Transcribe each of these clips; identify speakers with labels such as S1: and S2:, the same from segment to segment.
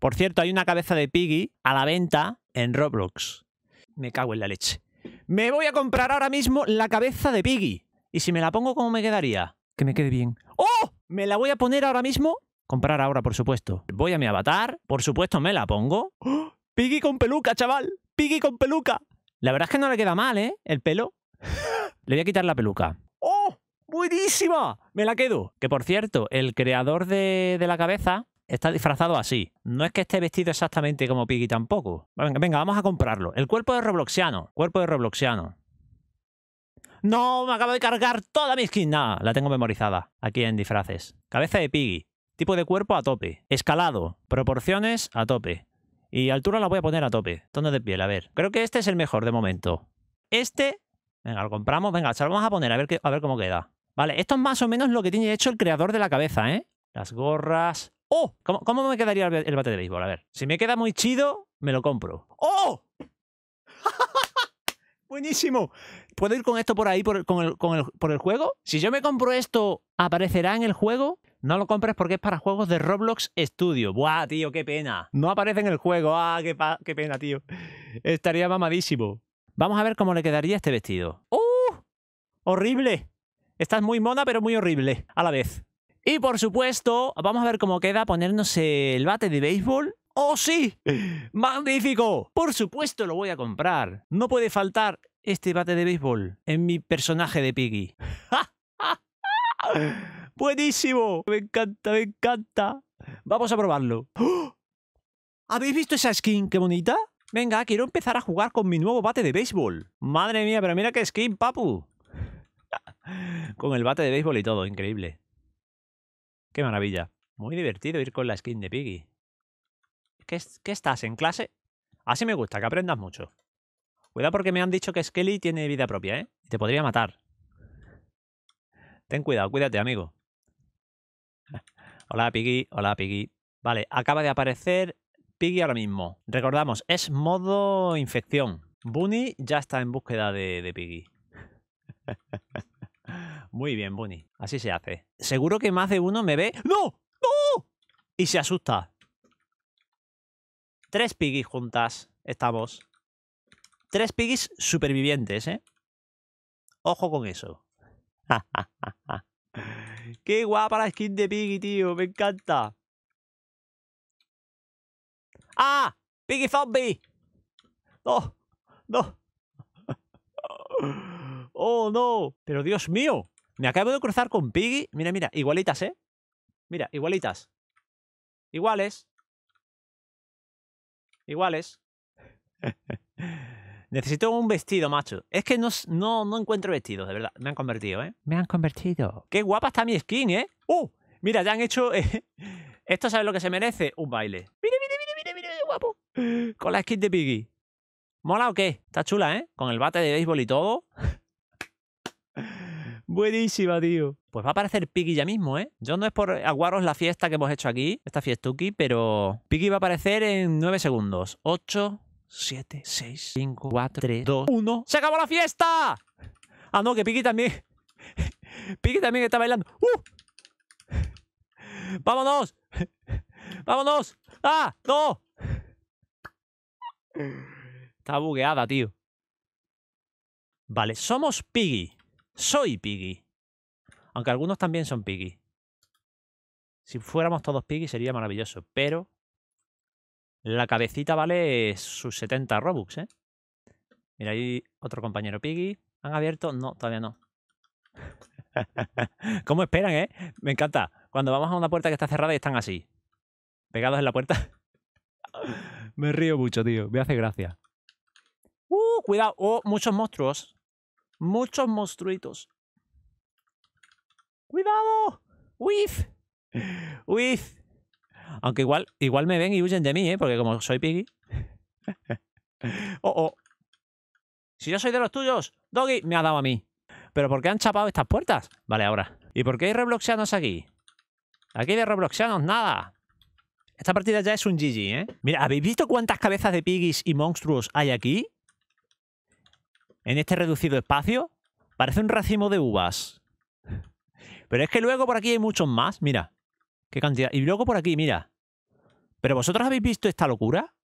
S1: Por cierto, hay una cabeza de Piggy a la venta en Roblox. Me cago en la leche. Me voy a comprar ahora mismo la cabeza de Piggy. Y si me la pongo, ¿cómo me quedaría? Que me quede bien. ¡Oh! Me la voy a poner ahora mismo. Comprar ahora, por supuesto. Voy a mi avatar. Por supuesto, me la pongo. ¡Oh! Piggy con peluca, chaval. Piggy con peluca. La verdad es que no le queda mal, ¿eh? El pelo. le voy a quitar la peluca. ¡Oh! ¡Buenísima! Me la quedo. Que por cierto, el creador de la cabeza está disfrazado así. No es que esté vestido exactamente como Piggy tampoco. Venga, venga, vamos a comprarlo. El cuerpo de Robloxiano. Cuerpo de Robloxiano. ¡No! Me acabo de cargar toda mi skin. la tengo memorizada. Aquí en disfraces. Cabeza de Piggy. Tipo de cuerpo a tope. Escalado. Proporciones a tope. Y altura la voy a poner a tope. Tono de piel, a ver. Creo que este es el mejor de momento. Este... Venga, lo compramos. Venga, se lo vamos a poner a ver, a ver cómo queda. Vale, esto es más o menos lo que tiene hecho el creador de la cabeza, ¿eh? Las gorras, ¡Oh! ¿Cómo, me quedaría el bate de béisbol? A ver, si me queda muy chido, me lo compro. ¡Oh! Buenísimo. ¿Puedo ir con esto por ahí, por, el, juego? Si yo me compro esto, ¿aparecerá en el juego? No lo compres porque es para juegos de Roblox Studio. Buah, tío, qué pena. No aparece en el juego. Ah, qué, pena, tío. Estaría mamadísimo. Vamos a ver cómo le quedaría este vestido. ¡Oh! ¡Horrible! Estás muy mona, pero muy horrible a la vez. Y por supuesto, vamos a ver cómo queda ponernos el bate de béisbol. ¡Oh, sí! ¡Magnífico! Por supuesto lo voy a comprar. No puede faltar este bate de béisbol en mi personaje de Piggy. ¡Buenísimo! Me encanta, me encanta. Vamos a probarlo. ¿Habéis visto esa skin? ¡Qué bonita! Venga, quiero empezar a jugar con mi nuevo bate de béisbol. Madre mía, pero mira qué skin, papu. con el bate de béisbol y todo, increíble. Qué maravilla. Muy divertido ir con la skin de Piggy. ¿Qué, estás en clase? Así me gusta, que aprendas mucho. Cuidado porque me han dicho que Skelly tiene vida propia, ¿eh? Y te podría matar. Ten cuidado, cuídate, amigo. Hola, Piggy. Hola, Piggy. Vale, acaba de aparecer Piggy ahora mismo. Recordamos, es modo infección. Bunny ya está en búsqueda de, de Piggy. Muy bien, Bunny. Así se hace. Seguro que más de uno me ve... ¡No! ¡No! Y se asusta. Tres piggies juntas estamos. Tres piggies supervivientes, ¿eh? Ojo con eso. ¡Qué guapa la skin de Piggy, tío! ¡Me encanta! ¡Ah! ¡Piggy Zombie! ¡No! ¡No! ¡Oh, no! ¡Pero Dios mío! Me acabo de cruzar con Piggy. Mira, mira, igualitas, ¿eh? Mira, igualitas. Iguales. Iguales. Necesito un vestido, macho. Es que no, no, encuentro vestidos, de verdad. Me han convertido, ¿eh? Me han convertido. Qué guapa está mi skin, ¿eh? ¡Uh! Mira, ya han hecho... Eh, esto, sabe lo que se merece? Un baile. ¡Mire, mira, mira, mira, mira, qué guapo Con la skin de Piggy. ¿Mola o qué? Está chula, ¿eh? Con el bate de béisbol y todo. Buenísima, tío. Pues va a aparecer Piggy ya mismo, ¿eh? Yo no es por aguaros la fiesta que hemos hecho aquí, esta fiestuki, pero Piggy va a aparecer en 9 segundos. 8, 7, 6, 5, 4, 3, 2, 1. ¡Se acabó la fiesta! Ah, no, que Piggy también... Piggy también está bailando. ¡Uh! ¡Vámonos! ¡Vámonos! ¡Ah! ¡No! Está bugueada, tío. Vale, somos Piggy. Soy Piggy. Aunque algunos también son Piggy. Si fuéramos todos Piggy sería maravilloso, pero la cabecita vale sus 70 Robux, ¿eh? Mira, ahí otro compañero Piggy. ¿Han abierto? No, todavía no. ¿Cómo esperan, eh? Me encanta. Cuando vamos a una puerta que está cerrada y están así. Pegados en la puerta. Me río mucho, tío. Me hace gracia. ¡Uh! Cuidado. Oh, muchos monstruos. Muchos monstruitos. ¡Cuidado! ¡Wiff! with Aunque igual, igual me ven y huyen de mí, ¿eh? Porque como soy Piggy. ¡Oh, oh! Si yo soy de los tuyos, Doggy me ha dado a mí. ¿Pero por qué han chapado estas puertas? Vale, ahora. ¿Y por qué hay rebloxianos aquí? Aquí de rebloxianos, nada. Esta partida ya es un GG, ¿eh? Mira, ¿habéis visto cuántas cabezas de piggies y monstruos hay aquí? en este reducido espacio, parece un racimo de uvas. Pero es que luego por aquí hay muchos más, mira. Qué cantidad. Y luego por aquí, mira. ¿Pero vosotros habéis visto esta locura?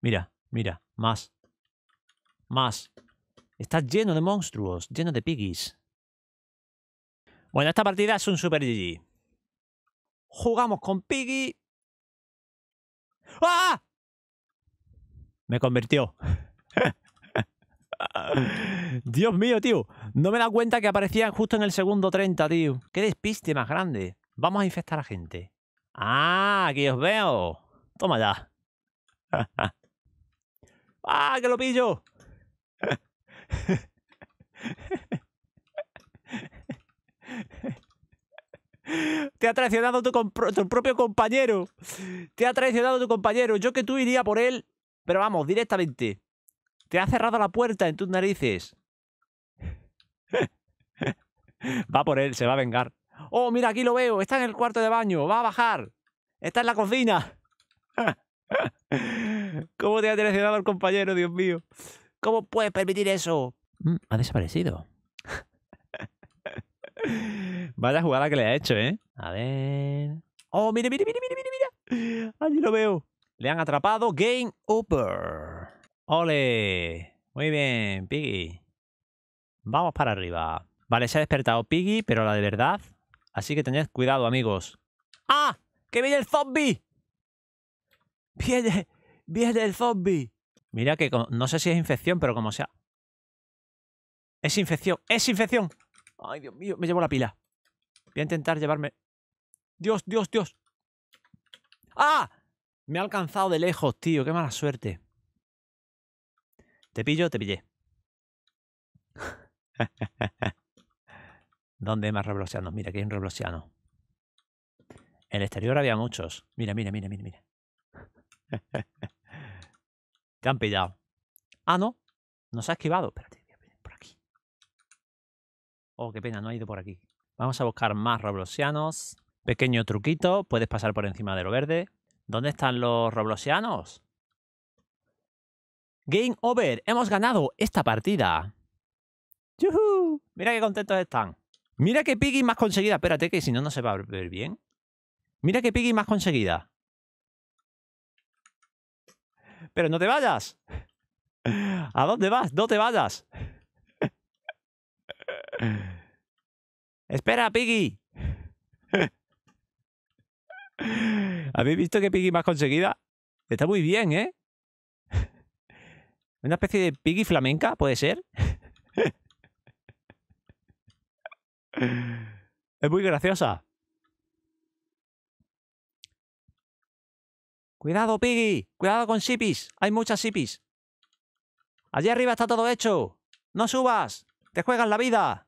S1: Mira, mira, más. Más. Está lleno de monstruos, lleno de piggies. Bueno, esta partida es un super GG. Jugamos con Piggy. ¡Ah! Me convirtió. Dios mío, tío. No me da cuenta que aparecía justo en el segundo 30, tío. Qué despiste más grande. Vamos a infectar a gente. Ah, aquí os veo. Toma ya. ¡Ah, que lo pillo! Te ha traicionado tu, propio compañero. Te ha traicionado tu compañero. Yo que tú iría por él, pero vamos, directamente. Te ha cerrado la puerta en tus narices. va por él, se va a vengar. Oh, mira, aquí lo veo. Está en el cuarto de baño. Va a bajar. Está en la cocina. ¿Cómo te ha traicionado el compañero, Dios mío? ¿Cómo puedes permitir eso? Mm, ha desaparecido. Vaya jugada que le ha hecho, ¿eh? A ver. Oh, mire, mire, mire, mira, mire, mira. Allí lo veo. Le han atrapado. Game over. ¡Ole! Muy bien, Piggy. Vamos para arriba. Vale, se ha despertado Piggy, pero la de verdad. Así que tened cuidado, amigos. ¡Ah! ¡Que viene el zombie! ¡Viene! ¡Viene el zombie! Mira que no sé si es infección, pero como sea. ¡Es infección! ¡Es infección! ¡Ay, Dios mío! Me llevo la pila. Voy a intentar llevarme... ¡Dios, Dios, Dios! ¡Ah! Me ha alcanzado de lejos, tío. ¡Qué mala suerte! ¿Te pillo te pillé? ¿Dónde hay más roblosianos? Mira, aquí hay un roblosiano. En el exterior había muchos. Mira, mira, mira, mira, mira. Te han pillado. Ah, no. Nos ha esquivado. Espérate, voy a por aquí. Oh, qué pena, no ha ido por aquí. Vamos a buscar más roblosianos. Pequeño truquito, puedes pasar por encima de lo verde. ¿Dónde están los roblosianos? Game over. Hemos ganado esta partida. ¡Yuhu! Mira qué contentos están. Mira qué Piggy más conseguida. Espérate que si no, no se va a ver bien. Mira qué Piggy más conseguida. Pero no te vayas. ¿A dónde vas? No te vayas. Espera, Piggy. ¿Habéis visto qué Piggy más conseguida? Está muy bien, ¿eh? Una especie de piggy flamenca, ¿puede ser? es muy graciosa. Cuidado, Piggy. Cuidado con sipis. Hay muchas sipis. Allí arriba está todo hecho. No subas. Te juegas la vida.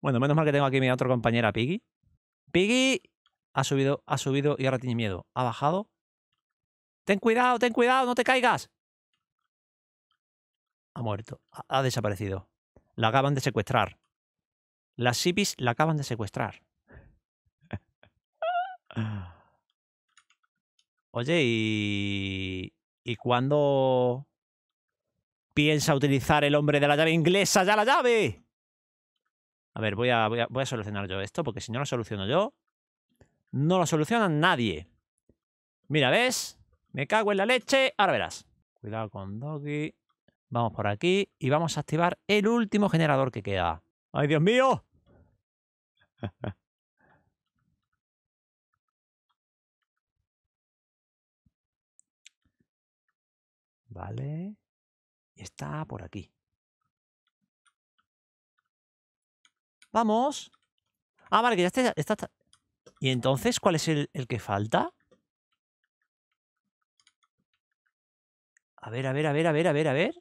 S1: Bueno, menos mal que tengo aquí mi otra compañera, Piggy. Piggy ha subido, ha subido y ahora tiene miedo. Ha bajado Ten cuidado, ten cuidado, no te caigas. Ha muerto, ha, desaparecido. La acaban de secuestrar. Las sipis la acaban de secuestrar. Oye, ¿y, ¿y cuándo piensa utilizar el hombre de la llave inglesa ya la llave? A ver, voy a, voy, a, voy a, solucionar yo esto, porque si no lo soluciono yo, no lo soluciona nadie. Mira, ¿ves? Me cago en la leche. Ahora verás. Cuidado con Doggy. Vamos por aquí y vamos a activar el último generador que queda. ¡Ay, Dios mío! vale. Y está por aquí. ¡Vamos! Ah, vale, que ya está... ¿Y entonces cuál es el que falta? A ver, a ver, a ver, a ver, a ver, a ver.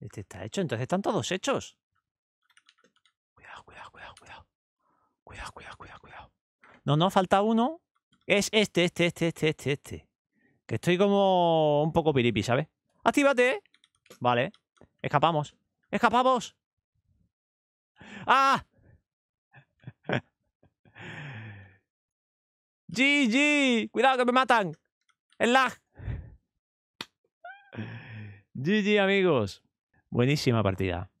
S1: Este está hecho, entonces están todos hechos. Cuidado, cuidado, cuidado, cuidado. Cuidado, cuidado, cuidado, cuidado. No, no, falta uno. Es este, este, este, este, este, este. Que estoy como un poco piripi, ¿sabes? ¡Actívate! Vale. Escapamos. ¡Escapamos! ¡Ah! GG. Cuidado que me matan. El lag. GG amigos. Buenísima partida.